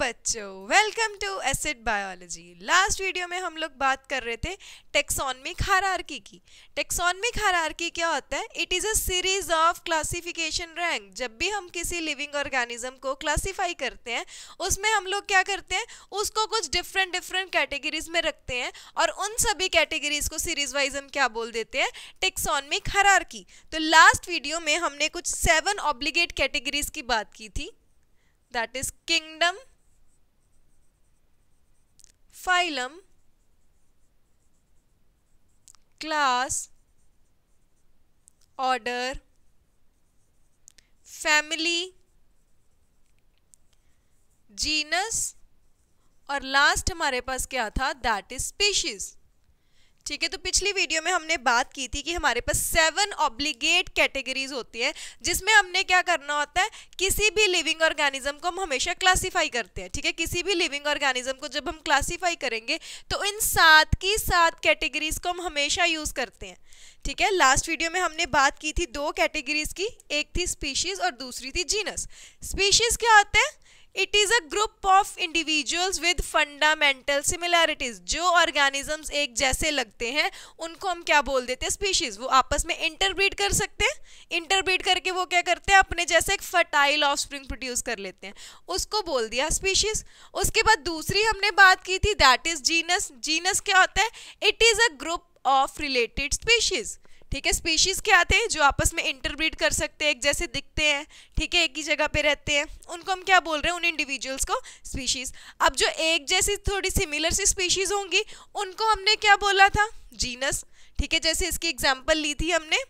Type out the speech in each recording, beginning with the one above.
बच्चों welcome to acid biology last video में हम लोग बात कर रहे थे टेक्सोनमिक हरारकी की टेक्सोनमिक हरारकी क्या होता है it is a series of classification rank जब भी हम किसी लिविंग ऑर्गेनिज्म को क्लासिफाई करते हैं उसमें हम लोग क्या करते हैं उसको कुछ डिफरेंट डिफरेंट कैटेगरीज में रखते हैं और उन सभी कैटेगरीज को सीरीज वाइज हम क्या बोल देते हैं टेक्सोनमिक हरारकी तो लास्ट वीडियो में हमने कुछ सेवन ऑब्लिगेट कैटेगरीज की बात की थी that is kingdom phylum class order family genus और लास्ट हमारे पास क्या था दैट इज स्पीशीज ठीक है तो पिछली वीडियो में हमने बात की थी कि हमारे पास सेवन ऑब्लिगेट कैटेगरीज होती है जिसमें हमने क्या करना होता है किसी भी लिविंग ऑर्गेनिज्म को हम हमेशा क्लासिफाई करते हैं ठीक है किसी भी लिविंग ऑर्गेनिज्म को जब हम क्लासिफाई करेंगे तो इन सात की सात कैटेगरीज को हम हमेशा यूज़ करते हैं ठीक है लास्ट वीडियो में हमने बात की थी दो कैटेगरीज की एक थी स्पीशीज़ और दूसरी थी जीनस स्पीशीज़ क्या होते हैं it is a group of individuals with fundamental similarities जो ऑर्गेनिजम्स एक जैसे लगते हैं उनको हम क्या बोल देते हैं स्पीशीज वो आपस में इंटरब्रीड कर सकते हैं इंटरब्रीड करके वो क्या करते हैं अपने जैसे एक फर्टाइल ऑफ स्प्रिंग प्रोड्यूस कर लेते हैं उसको बोल दिया स्पीशीज उसके बाद दूसरी हमने बात की थी दैट इज जीनस जीनस क्या होता है it is a group of related species ठीक है स्पीशीज़ क्या आते हैं जो आपस में इंटरब्रीड कर सकते हैं एक जैसे दिखते हैं ठीक है एक ही जगह पे रहते हैं उनको हम क्या बोल रहे हैं उन इंडिविजुअल्स को स्पीशीज़ अब जो एक जैसी थोड़ी सिमिलर सी स्पीशीज़ होंगी उनको हमने क्या बोला था जीनस ठीक है जैसे इसकी एग्जाम्पल ली थी हमने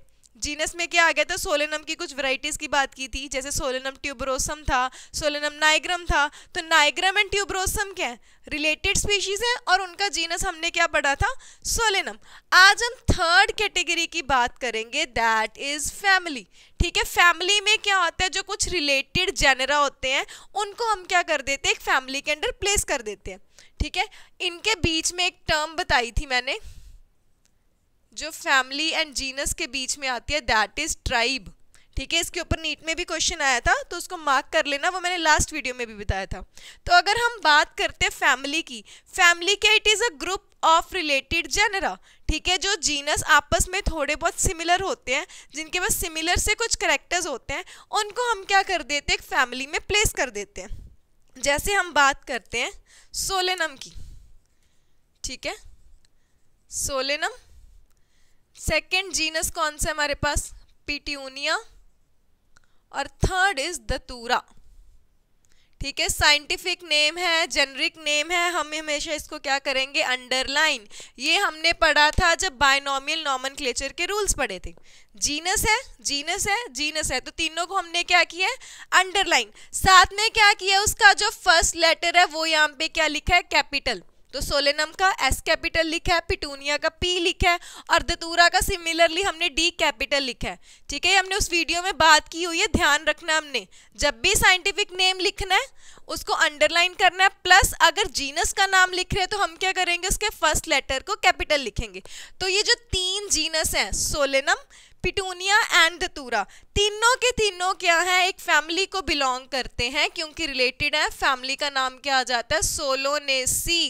जीनस में क्या आ गया था सोलेनम की कुछ वराइटीज़ की बात की थी जैसे सोलेनम ट्यूबरोसम था सोलेनम नाइग्रम था तो नाइग्रम एंड ट्यूबरोसम क्या है रिलेटेड स्पीशीज़ हैं और उनका जीनस हमने क्या पढ़ा था सोलेनम आज हम थर्ड कैटेगरी की बात करेंगे दैट इज़ फैमिली ठीक है फैमिली में क्या होता है जो कुछ रिलेटेड जेनरा होते हैं उनको हम क्या कर देते हैं एक फैमिली के अंडर प्लेस कर देते हैं ठीक है इनके बीच में एक टर्म बताई थी मैंने जो फैमिली एंड जीनस के बीच में आती है दैट इज़ ट्राइब ठीक है इसके ऊपर नीट में भी क्वेश्चन आया था तो उसको मार्क कर लेना वो मैंने लास्ट वीडियो में भी बताया था तो अगर हम बात करते हैं फैमिली की फैमिली के it is a group of related genera ठीक है जो जीनस आपस में थोड़े बहुत सिमिलर होते हैं जिनके पास सिमिलर से कुछ करेक्टर्स होते हैं उनको हम क्या कर देते हैं फैमिली में प्लेस कर देते हैं जैसे हम बात करते हैं सोलेनम की ठीक है सोलेनम सेकेंड जीनस कौन सा हमारे पास पीट्यूनिया और थर्ड इज दतूरा ठीक है साइंटिफिक नेम है जेनरिक नेम है हम हमेशा इसको क्या करेंगे अंडरलाइन ये हमने पढ़ा था जब बायनोमियल नॉमन के रूल्स पढ़े थे जीनस है जीनस है जीनस है तो तीनों को हमने क्या किया अंडरलाइन साथ में क्या किया उसका जो फर्स्ट लेटर है वो यहाँ पे क्या लिखा है कैपिटल तो सोलेनम का एस कैपिटल लिखा है पिटूनिया का पी लिखा है और दतूरा का सिमिलरली हमने डी कैपिटल लिखा है ठीक है हमने उस वीडियो में बात की हुई है ध्यान रखना हमने जब भी साइंटिफिक नेम लिखना है उसको अंडरलाइन करना है प्लस अगर जीनस का नाम लिख रहे हैं तो हम क्या करेंगे उसके फर्स्ट लेटर को कैपिटल लिखेंगे तो ये जो तीन जीनस हैं सोलेनम पिटूनिया एंड दतूरा तीनों के तीनों क्या है एक फैमिली को बिलोंग करते हैं क्योंकि रिलेटेड है फैमिली का नाम क्या आ जाता है सोलोनेसी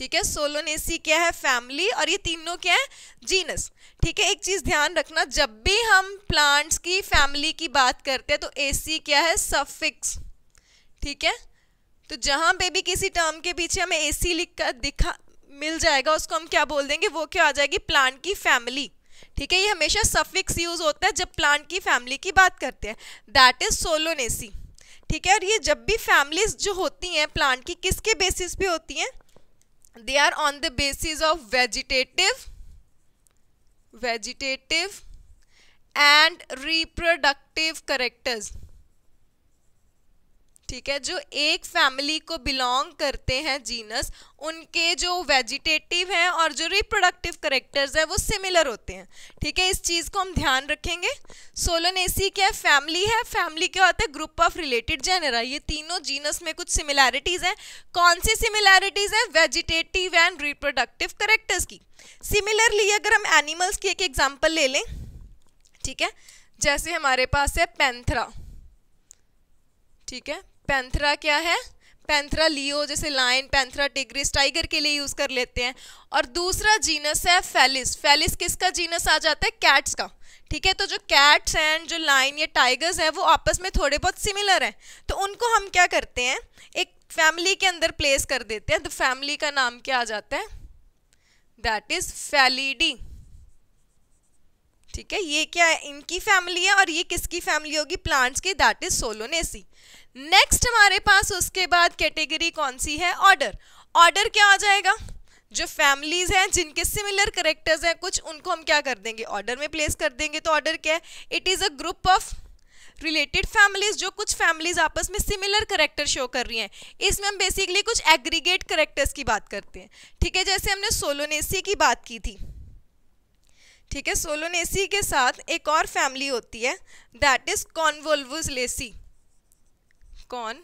ठीक है सोलोनेसी क्या है फैमिली और ये तीनों क्या है जीनस ठीक है एक चीज़ ध्यान रखना जब भी हम प्लांट्स की फैमिली की बात करते हैं तो एसी क्या है सफिक्स ठीक है तो जहाँ पे भी किसी टर्म के पीछे हमें एसी लिख कर दिखा मिल जाएगा उसको हम क्या बोल देंगे वो क्या आ जाएगी प्लांट की फैमिली ठीक है ये हमेशा सफिक्स यूज़ होता है जब प्लांट की फैमिली की बात करते हैं दैट इज़ सोलोनेसी ठीक है और ये जब भी फैमिलीज जो होती हैं प्लांट की किसके बेसिस पे होती हैं they are on the basis of vegetative vegetative and reproductive characters ठीक है जो एक फैमिली को बिलोंग करते हैं जीनस उनके जो वेजिटेटिव हैं और जो रिप्रोडक्टिव करेक्टर्स हैं वो सिमिलर होते हैं ठीक है इस चीज़ को हम ध्यान रखेंगे सोलोनेसी क्या है फैमिली है फैमिली क्या होता है ग्रुप ऑफ रिलेटेड जेनरा ये तीनों जीनस में कुछ सिमिलैरिटीज़ हैं कौन सी सिमिलैरिटीज़ हैं वेजिटेटिव एंड रिप्रोडक्टिव करेक्टर्स की सिमिलरली अगर हम एनिमल्स की एक एग्जाम्पल ले लें ठीक है जैसे हमारे पास है पैंथरा ठीक है पैंथरा क्या है पैंथरा लियो जैसे लाइन पैंथरा टिग्रिस टाइगर के लिए यूज़ कर लेते हैं और दूसरा जीनस है फैलिस फेलिस किसका जीनस आ जाता है कैट्स का ठीक है तो जो कैट्स एंड जो लाइन या टाइगर्स हैं वो आपस में थोड़े बहुत सिमिलर हैं तो उनको हम क्या करते हैं एक फैमिली के अंदर प्लेस कर देते हैं तो फैमिली का नाम क्या आ जाता है दैट इज़ फैलीडी ठीक है ये क्या है इनकी फैमिली है और ये किसकी फैमिली होगी प्लांट्स की दैट इज़ सोलोनेसी नेक्स्ट हमारे पास उसके बाद कैटेगरी कौन सी है ऑर्डर ऑर्डर क्या आ जाएगा जो फैमिलीज हैं जिनके सिमिलर करेक्टर्स हैं कुछ उनको हम क्या कर देंगे ऑर्डर में प्लेस कर देंगे तो ऑर्डर क्या है it is a group of related families जो कुछ फैमिलीज आपस में सिमिलर करेक्टर शो कर रही हैं इसमें हम बेसिकली कुछ एग्रीगेट करेक्टर्स की बात करते हैं ठीक है जैसे हमने सोलोनेसी की बात की थी ठीक है सोलोनेसी के साथ एक और फैमिली होती है दैट इज़ कॉन्वोल्वस लेसी कौन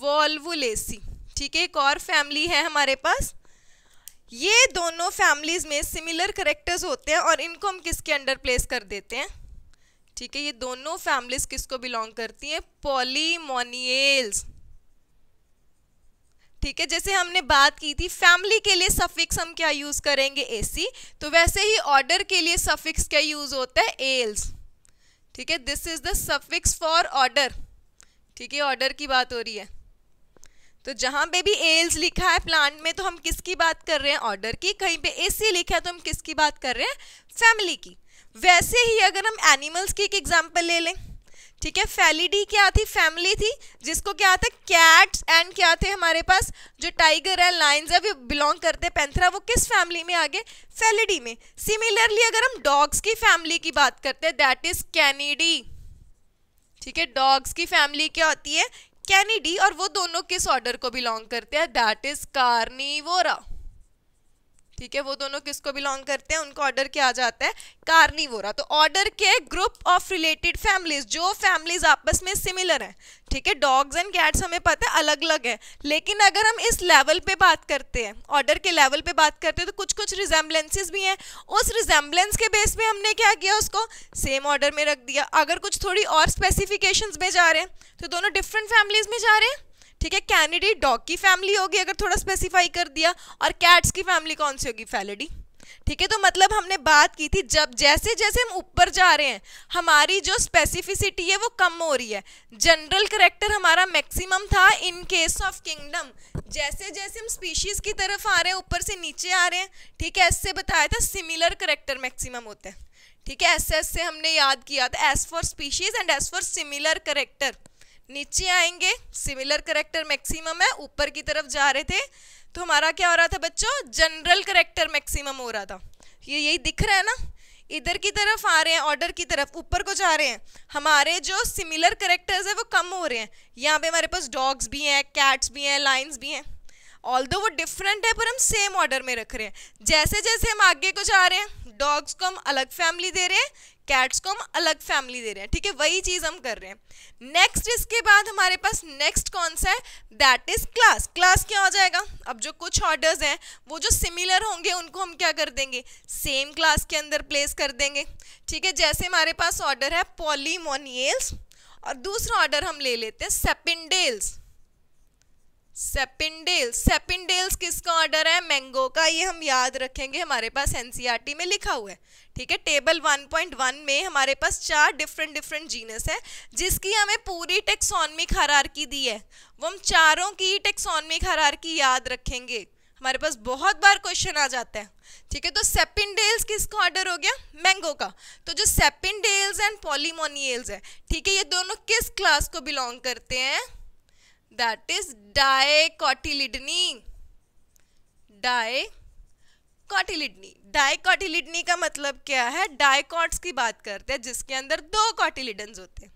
वॉल्वुलेसी ठीक है एक और फैमिली है हमारे पास ये दोनों फैमिलीज में सिमिलर करेक्टर्स होते हैं और इनको हम किसके अंडर प्लेस कर देते हैं ठीक है ये दोनों फैमिलीज किसको बिलोंग करती हैं पॉलीमोनियल्स ठीक है जैसे हमने बात की थी फैमिली के लिए सफिक्स हम क्या यूज़ करेंगे एसी तो वैसे ही ऑर्डर के लिए सफिक्स क्या यूज़ होता है एल्स ठीक है this is the suffix for order ठीक है ऑर्डर की बात हो रही है तो जहाँ पे भी एल्स लिखा है प्लांट में तो हम किसकी बात कर रहे हैं ऑर्डर की कहीं पे एसी लिखा है तो हम किसकी बात कर रहे हैं फैमिली की वैसे ही अगर हम एनिमल्स की एक एग्जाम्पल ले लें ठीक है फैलिडी क्या थी फैमिली थी जिसको क्या था कैट्स एंड क्या थे हमारे पास जो टाइगर है लाइन्स है वो बिलोंग करते हैं पेंथरा वो किस फैमिली में आ गए फैलिडी में सिमिलरली अगर हम डॉग्स की फैमिली की बात करते हैं दैट इज़ कैनेडी ठीक है डॉग्स की फैमिली क्या होती है कैनिडी और वो दोनों किस ऑर्डर को बिलोंग करते हैं दैट इज कार्निवोरा ठीक है वो दोनों किसको बिलोंग करते हैं उनका ऑर्डर क्या आ जाता है कार्निवोरा तो ऑर्डर के ग्रुप ऑफ रिलेटेड फैमिलीज जो फैमिलीज आपस में सिमिलर हैं ठीक है डॉग्स एंड कैट्स हमें पता है अलग अलग है लेकिन अगर हम इस लेवल पे बात करते हैं ऑर्डर के लेवल पे बात करते हैं तो कुछ कुछ रिजेम्बलेंसेज भी हैं उस रिजेम्बलेंस के बेस में हमने क्या किया उसको सेम ऑर्डर में रख दिया अगर कुछ थोड़ी और स्पेसिफिकेशन में जा रहे हैं तो दोनों डिफरेंट फैमिलीज में जा रहे हैं ठीक है कैनेडी डॉग की फैमिली होगी अगर थोड़ा स्पेसिफाई कर दिया और कैट्स की फैमिली कौन सी होगी फैलेडी ठीक है तो मतलब हमने बात की थी जब जैसे जैसे हम ऊपर जा रहे हैं हमारी जो स्पेसिफिसिटी है वो कम हो रही है जनरल करेक्टर हमारा मैक्सिमम था इन केस ऑफ किंगडम जैसे जैसे हम स्पीशीज की तरफ आ रहे हैं ऊपर से नीचे आ रहे हैं ठीक है ऐसे बताया था सिमिलर करेक्टर मैक्सिमम होते हैं ठीक है ऐसे ऐसे हमने याद किया था as for species and as for similar character नीचे आएंगे सिमिलर करेक्टर मैक्सिमम है ऊपर की तरफ जा रहे थे तो हमारा क्या हो रहा था बच्चों जनरल करेक्टर मैक्सिमम हो रहा था ये यही दिख रहा है ना इधर की तरफ आ रहे हैं ऑर्डर की तरफ ऊपर को जा रहे हैं हमारे जो सिमिलर करेक्टर्स हैं वो कम हो रहे हैं यहाँ पे हमारे पास डॉग्स भी हैं कैट्स भी हैं लाइन्स भी हैं ऑल वो डिफरेंट है पर हम सेम ऑर्डर में रख रहे हैं जैसे जैसे हम आगे को जा रहे हैं डॉग्स को हम अलग फैमिली दे रहे हैं कैट्स को हम अलग फैमिली दे रहे हैं ठीक है वही चीज़ हम कर रहे हैं नेक्स्ट इसके बाद हमारे पास नेक्स्ट कौन सा है दैट इज़ क्लास क्लास क्या हो जाएगा अब जो कुछ ऑर्डर्स हैं वो जो सिमिलर होंगे उनको हम क्या कर देंगे सेम क्लास के अंदर प्लेस कर देंगे ठीक है जैसे हमारे पास ऑर्डर है पॉलीमोनियल्स और दूसरा ऑर्डर हम ले लेते हैं सेपिंडेल्स सेपिनडेल्स सेपिनडेल्स किसका ऑर्डर है मैंगो का ये हम याद रखेंगे हमारे पास एनसीईआरटी e में लिखा हुआ है ठीक है टेबल 1.1 में हमारे पास चार डिफरेंट डिफरेंट जीनस है जिसकी हमें पूरी टेक्सोनमिक की दी है वो हम चारों की टेक्सोनमिक की याद रखेंगे हमारे पास बहुत बार क्वेश्चन आ जाता है ठीक है तो सेपिनडेल्स किसका ऑर्डर हो गया मैंगो का तो जो सेपिनडेल्स एंड पॉलीमोनियल्स है ठीक है ये दोनों किस क्लास को बिलोंग करते हैं that डाए कॉटिलिडनी डाइकॉटिलिडनी कॉटिलिडनी का मतलब क्या है डाइकॉट्स की बात करते हैं जिसके अंदर दो कॉटिलिडन होते हैं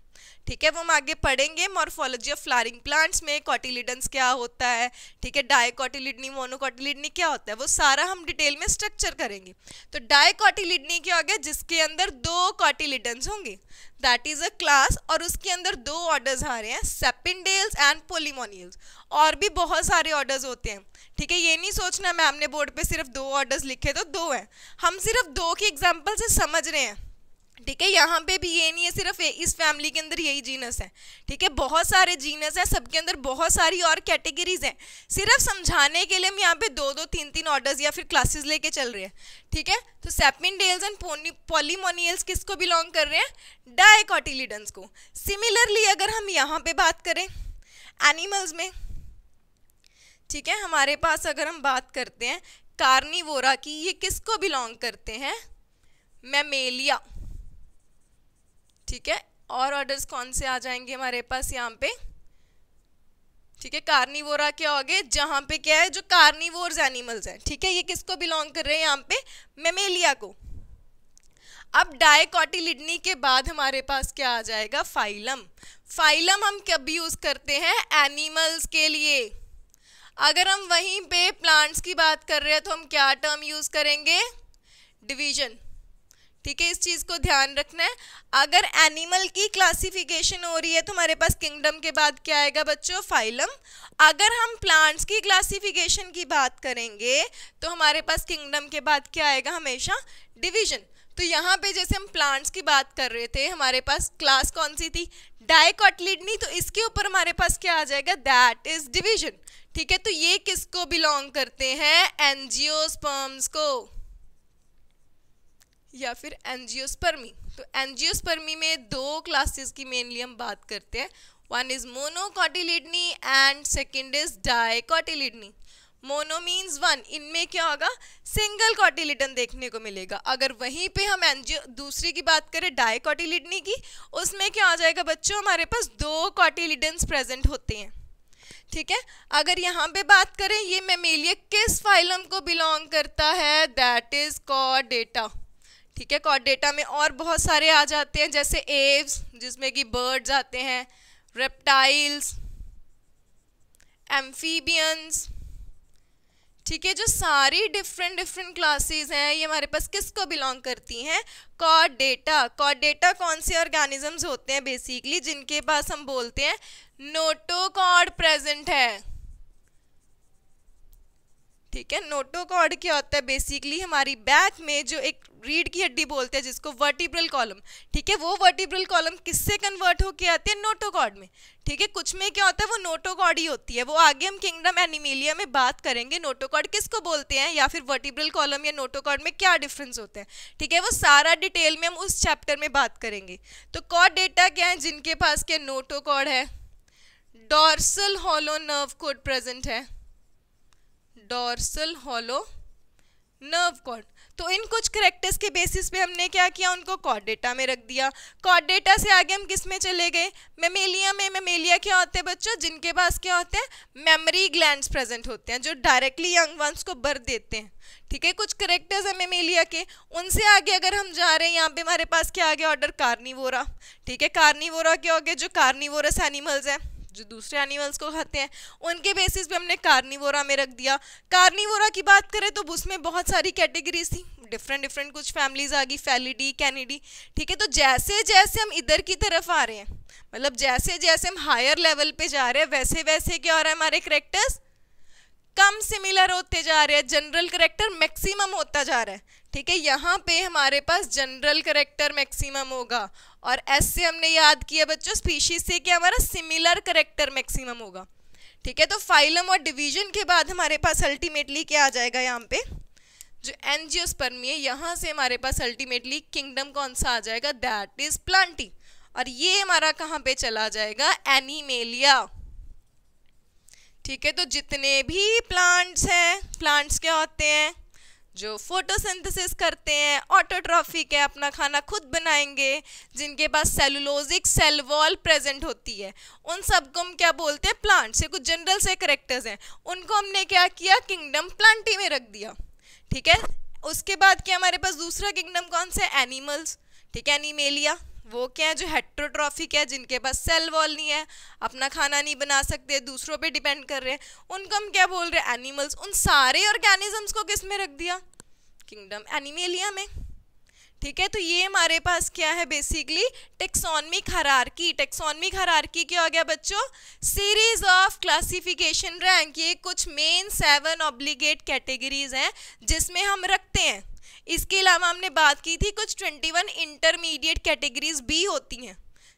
ठीक है वो हम आगे पढ़ेंगे मॉर्फोलॉजी ऑफ फ्लारिंग प्लांट्स में कॉटिलिडन्स क्या होता है ठीक है डायकॉटिलिडनी मोनोकॉटिलिडनी क्या होता है वो सारा हम डिटेल में स्ट्रक्चर करेंगे तो डायकॉटिलिडनी क्या हो गया जिसके अंदर दो कॉटिलिडन्स होंगे दैट इज़ अ क्लास और उसके अंदर दो ऑर्डर्स आ रहे हैं सेपिनडेल्स एंड पोलीमोनियल्स और भी बहुत सारे ऑर्डर्स होते हैं ठीक है ये नहीं सोचना मैम ने बोर्ड पर सिर्फ दो ऑर्डर्स लिखे तो दो हैं हम सिर्फ दो की एग्जाम्पल से समझ रहे हैं ठीक है यहाँ पे भी ये नहीं है सिर्फ इस फैमिली के अंदर यही जीनस है ठीक है बहुत सारे जीनस हैं सबके अंदर बहुत सारी और कैटेगरीज हैं सिर्फ समझाने के लिए हम यहाँ पे दो दो तीन तीन ऑर्डर्स या फिर क्लासेस लेके चल रहे हैं ठीक है तो सेपिन डेल्स एंड पॉलीमोनियल्स किसको बिलोंग कर रहे हैं डायकॉटिलीडन्स को सिमिलरली अगर हम यहाँ पर बात करें एनिमल्स में ठीक है हमारे पास अगर हम बात करते हैं कार्निवोरा की ये किसको बिलोंग करते हैं मैमेलिया ठीक है और ऑर्डर्स कौन से आ जाएंगे हमारे पास यहाँ पे ठीक है कार्निवोरा क्या हो गए जहाँ पे क्या है जो कार्निवोर्स एनिमल्स हैं ठीक है ये किसको बिलोंग कर रहे हैं यहाँ पे मेमेलिया को अब डायकॉटिलिडनी के बाद हमारे पास क्या आ जाएगा फाइलम फाइलम हम कब यूज़ करते हैं एनिमल्स के लिए अगर हम वहीं पे प्लांट्स की बात कर रहे हैं तो हम क्या टर्म यूज़ करेंगे डिवीजन ठीक है इस चीज़ को ध्यान रखना है अगर एनिमल की क्लासिफिकेशन हो रही है तो हमारे पास किंगडम के बाद क्या आएगा बच्चों फाइलम अगर हम प्लांट्स की क्लासिफिकेशन की बात करेंगे तो हमारे पास किंगडम के बाद क्या आएगा हमेशा डिवीजन तो यहाँ पे जैसे हम प्लांट्स की बात कर रहे थे हमारे पास क्लास कौन सी थी डाइकॉटलिडनी तो इसके ऊपर हमारे पास क्या आ जाएगा दैट इज डिवीजन ठीक है तो ये किसको बिलोंग करते हैं एनजीओ स्पर्म्स को या फिर एनजियोस्पर्मी तो एनजियोस्पर्मी में दो क्लासेस की मेनली हम बात करते हैं one is monocotyledonae and second is dicotyledonae mono means one इनमें क्या होगा सिंगल कॉटिलिडन देखने को मिलेगा अगर वहीं पे हम एनजियो दूसरी की बात करें डाइकॉटिलिडनी की उसमें क्या आ जाएगा बच्चों हमारे पास दो कॉटिलिडन्स प्रेजेंट होते हैं ठीक है अगर यहाँ पे बात करें ये मेमेलिया किस फाइलम को बिलोंग करता है दैट इज़ कॉ ठीक है कॉड डेटा में और बहुत सारे आ जाते हैं जैसे एव्स जिसमें कि बर्ड्स आते हैं रेप्टाइल्स एम्फीबियंस ठीक है जो सारी डिफरेंट डिफरेंट क्लासेस हैं ये हमारे पास किसको बिलोंग करती हैं कॉड डेटा कॉड डेटा कौन से ऑर्गेनिजम्स होते हैं बेसिकली जिनके पास हम बोलते हैं नोटोकॉड प्रेजेंट है ठीक है नोटोकॉड क्या होता है बेसिकली हमारी बैक में जो एक रीढ़ की हड्डी बोलते हैं जिसको वर्टिब्रल कॉलम ठीक है वो वर्टिब्रल कॉलम किससे कन्वर्ट होके आती है नोटोकॉड में ठीक है कुछ में क्या होता है वो नोटोकॉड ही होती है वो आगे हम किंगडम एनिमेलिया में बात करेंगे नोटोकॉड किसको बोलते हैं या फिर वर्टिब्रल कॉलम या नोटोकॉड में क्या डिफरेंस होता है ठीक है वो सारा डिटेल में हम उस चैप्टर में बात करेंगे तो कॉड डेटा क्या है जिनके पास क्या नोटोकॉड है dorsal hollow nerve cord present है डॉर्सल हॉलो नर्व कॉड तो इन कुछ करेक्टर्स के बेसिस पे हमने क्या किया उनको कॉड डेटा में रख दिया कॉड डेटा से आगे हम किस में चले गए मेमेलिया में मेमेलिया क्या होते हैं बच्चों जिनके पास क्या होते हैं मेमरी ग्लैंड प्रेजेंट होते हैं जो डायरेक्टली यंग वंस को बर्थ देते हैं ठीक है कुछ करेक्टर्स हैं मेमेलिया के उनसे आगे अगर हम जा रहे हैं यहाँ पे हमारे पास क्या आ गया ऑर्डर कार्निवोरा ठीक है कार्निवोरा क्या हो गया जो कार्निवोरस एनिमल्स हैं जो दूसरे एनिमल्स को खाते हैं उनके बेसिस पे हमने कार्निवोरा में रख दिया कार्निवोरा की बात करें तो उसमें बहुत सारी कैटेगरीज थी डिफरेंट डिफरेंट कुछ फैमिलीज आ गई फैलिडी कैनिडी ठीक है तो जैसे जैसे हम इधर की तरफ आ रहे हैं मतलब जैसे जैसे हम हायर लेवल पे जा रहे हैं वैसे वैसे क्या हो रहा है हमारे करेक्टर्स कम सिमिलर होते जा रहे हैं जनरल करेक्टर मैक्सिमम होता जा रहा है ठीक है यहाँ पे हमारे पास जनरल करेक्टर मैक्सिमम होगा और एस से हमने याद किया बच्चों स्पीशीज से कि हमारा सिमिलर करेक्टर मैक्सिमम होगा ठीक है तो फाइलम और डिवीजन के बाद हमारे पास अल्टीमेटली क्या आ जाएगा यहाँ पे जो एनजियोस्पर्मी है यहाँ से हमारे पास अल्टीमेटली किंगडम कौन सा आ जाएगा दैट इज प्लांटी और ये हमारा कहाँ पे चला जाएगा एनिमेलिया ठीक है तो जितने भी प्लांट्स हैं प्लांट्स क्या होते हैं जो फोटोसिंथेसिस करते हैं ऑटोट्रॉफिक है अपना खाना खुद बनाएंगे जिनके पास सेलुलोजिक सेल वॉल प्रेजेंट होती है उन सबको हम क्या बोलते हैं प्लांट्स ये कुछ जनरल से करेक्टर्स हैं उनको हमने क्या किया किंगडम प्लांटी में रख दिया ठीक है उसके बाद क्या हमारे पास दूसरा किंगडम कौन सा है एनिमल्स ठीक है एनिमेलिया वो क्या है जो हेट्रोट्रॉफिक है जिनके पास सेल वॉल नहीं है अपना खाना नहीं बना सकते दूसरों पे डिपेंड कर रहे हैं उनको हम क्या बोल रहे हैं एनिमल्स उन सारे ऑर्गेनिजम्स को किस में रख दिया किंगडम एनिमेलिया में ठीक है तो ये हमारे पास क्या है basically taxonomic hierarchy taxonomic hierarchy क्या हो गया बच्चों सीरीज ऑफ क्लासिफिकेशन रैंक ये कुछ मेन सेवन ऑब्लिगेट कैटेगरीज हैं जिसमें हम रखते हैं इसके अलावा हमने बात की थी कुछ 21 इंटरमीडिएट कैटेगरीज भी होती हैं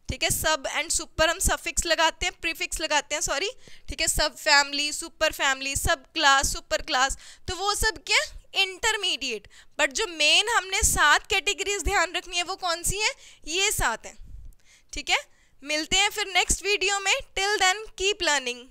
ठीक है सब एंड सुपर हम सफिक्स लगाते हैं प्रीफिक्स लगाते हैं सॉरी ठीक है सब family super family sub class super class तो वो सब क्या इंटरमीडिएट बट जो मेन हमने सात कैटेगरीज ध्यान रखनी है वो कौन सी हैं ये सात हैं ठीक है मिलते हैं फिर नेक्स्ट वीडियो में टिल देन कीप लर्निंग